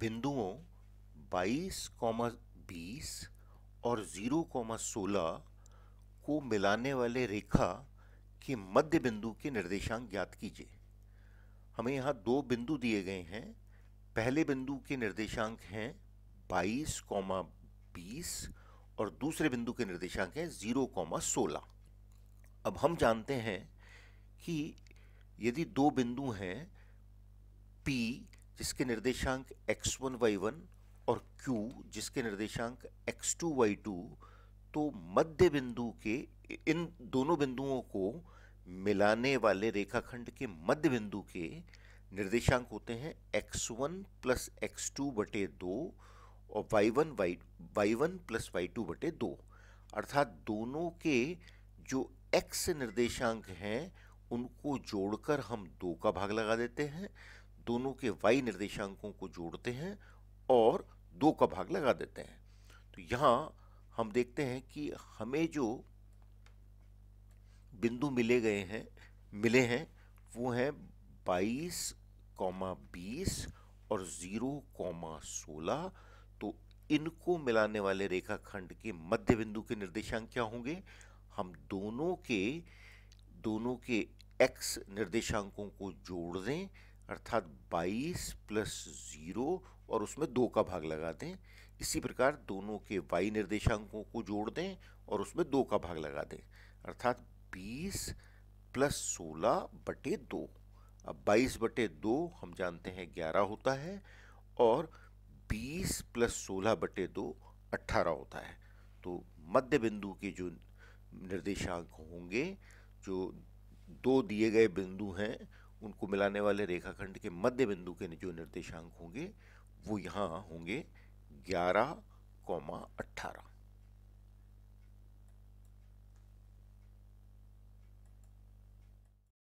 बिंदुओं 22,20 और 0,16 को मिलाने वाले रेखा के मध्य बिंदु के निर्देशांक ज्ञात कीजिए हमें यहाँ दो बिंदु दिए गए हैं पहले बिंदु के निर्देशांक हैं 22,20 और दूसरे बिंदु के निर्देशांक हैं 0,16 अब हम जानते हैं कि यदि दो बिंदु हैं P जिसके निर्देशांक एक्स वन वाई वन और Q जिसके निर्देशांक एक्स टू वाई टू तो मध्य बिंदु के इन दोनों बिंदुओं को मिलाने वाले रेखाखंड के मध्य बिंदु के निर्देशांक होते हैं X one plus X two बटे दो और Y one Y Y one plus Y two बटे दो अर्थात दोनों के जो एक्स निर्देशांक हैं उनको जोड़कर हम दो का भाग लगा देते हैं दोनों के वाई निर्देशांकों को जोड़ते हैं और दो का भाग लगा देते हैं तो यहाँ हम देखते हैं कि हमें जो बिंदु मिले गए हैं मिले हैं वो हैं बाईस कॉमा बीस और ज़ीरो कॉमा सोलह तो इनको मिलाने वाले रेखाखंड के मध्य बिंदु के निर्देशांक क्या होंगे हम दोनों के दोनों के एक्स निर्देशांकों को जोड़ दें अर्थात 22 प्लस ज़ीरो और उसमें दो का भाग लगा दें इसी प्रकार दोनों के वाई निर्देशांकों को जोड़ दें और उसमें दो का भाग लगा दें अर्थात 20 प्लस सोलह बटे दो अब 22 बटे दो हम जानते हैं 11 होता है और 20 प्लस सोलह बटे दो अट्ठारह होता है तो मध्य बिंदु के जो निर्देशांक होंगे जो दो दिए गए बिंदु हैं उनको मिलाने वाले रेखाखंड के मध्य बिंदु के जो निर्देशांक होंगे वो यहाँ होंगे ग्यारह कौमा अट्ठारह